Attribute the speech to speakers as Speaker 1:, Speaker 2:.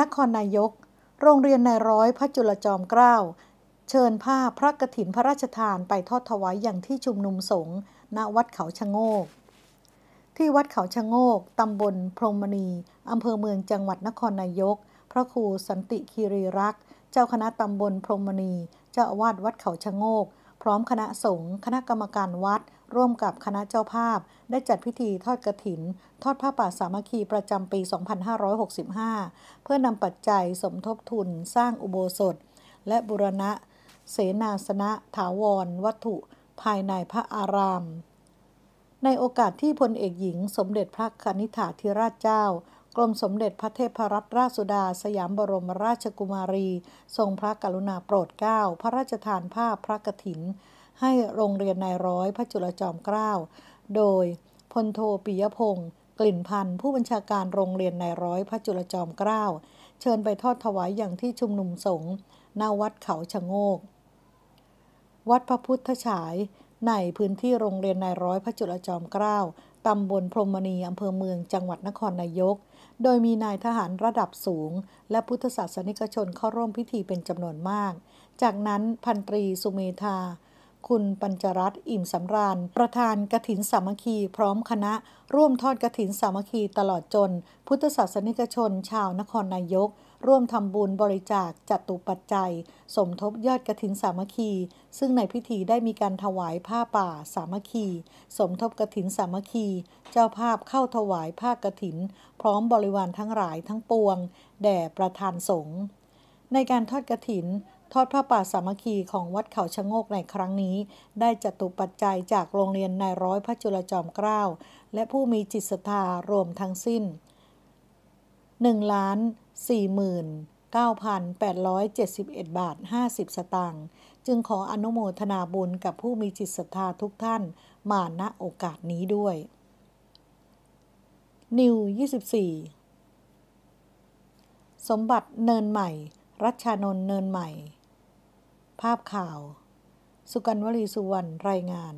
Speaker 1: นครนายก โรงเรียนนายร้อยพระจุลจอมเกล้า เชิญผ้าพระกฐินพระราชทานไปทอดถวายอย่างที่ชุมนุมสงฆ์ณวัดเขาชะโงก ที่วัดเขาชะโงก ตำบล พรมณี อำเภอเมืองจังหวัดนครนายก พระครูสันติคีรีรักษ์เจ้าคณะตำบลพรมมณีเจ้าอาวาสวัดเขาชะโงก พร้อมคณะสงฆ์ คณะกรรมการวัดร่วมกับคณะเจ้าภาพได้จัดพิธีทอดกระถิน ทอดผ้าป่าสามัคคีประจำปี 2565 เพื่อนำปัจจัยสมทบทุน สร้างอุโบสถ และบุรณะ เสนาสนะ ถาวร วัตถุ ภายในพระอาราม ในโอกาสที่พลเอกหญิง สมเด็จพระคณิษาธิราชเจ้ากรมสมเด็จพระเทพรัตนราชสุดา สยามบรมราชกุมารี ทรงพระกรุณาโปรดเกล้า พระราชทานภาพพระกฐินให้โรงเรียนนายร้อยพระจุลจอมเกล้า โดยพลโทปิยพงศ์กลิ่นพันธ์ผู้บัญชาการโรงเรียนนายร้อยพระจุลจอมเกล้าเชิญไปทอดถวายอย่างที่ชุมนุมสงฆ์ณวัดเขาชะโงก วัดพระพุทธฉายในพื้นที่โรงเรียนนายร้อยพระจุลจอมเกล้าตำบลพรมณีอำเภอเมืองจังหวัดนครนายก โดยมีนายทหารระดับสูง และพุทธศาสนิกชนเข้าร่วมพิธีเป็นจำนวนมาก จากนั้นพันตรีสุเมธาคุณปัญจรัตน์อิ่มสำราญ ประธานกระถินสามัคคีพร้อมคณะร่วมทอดกระถินสามัคคีตลอดจน พุทธศาสนิกชน ชาวนครนายก ร่วมทำบุญบริจาคจัดตุปัจจัย สมทบยอดกระถินสามัคคี ซึ่งในพิธีได้มีการถวายผ้าป่า สามัคคี สมทบกระถินสามัคคี เจ้าภาพเข้าถวายผ้ากระถิน พร้อมบริวารทั้งหลายทั้งปวงแด่ประธานสงฆ์ในการทอดกระถินทอดพระป่าสามัคคีของวัดเขาชะโงกในครั้งนี้ ได้จตุปัจจัยจากโรงเรียนนายร้อยพระจุลจอมเกล้าและผู้มีจิตศรัทธารวมทั้งสิ้น1ล้าน4 9,871 บาท 50 สตางค์ จึงขออนุโมทนาบุญกับผู้มีจิตศรัทธาทุกท่านมาณโอกาสนี้ด้วย นิว 24 สมบัติเนินใหม่รัชชานนเนินใหม่ ภาพข่าว สุกันวลีสุวรรณ รายงาน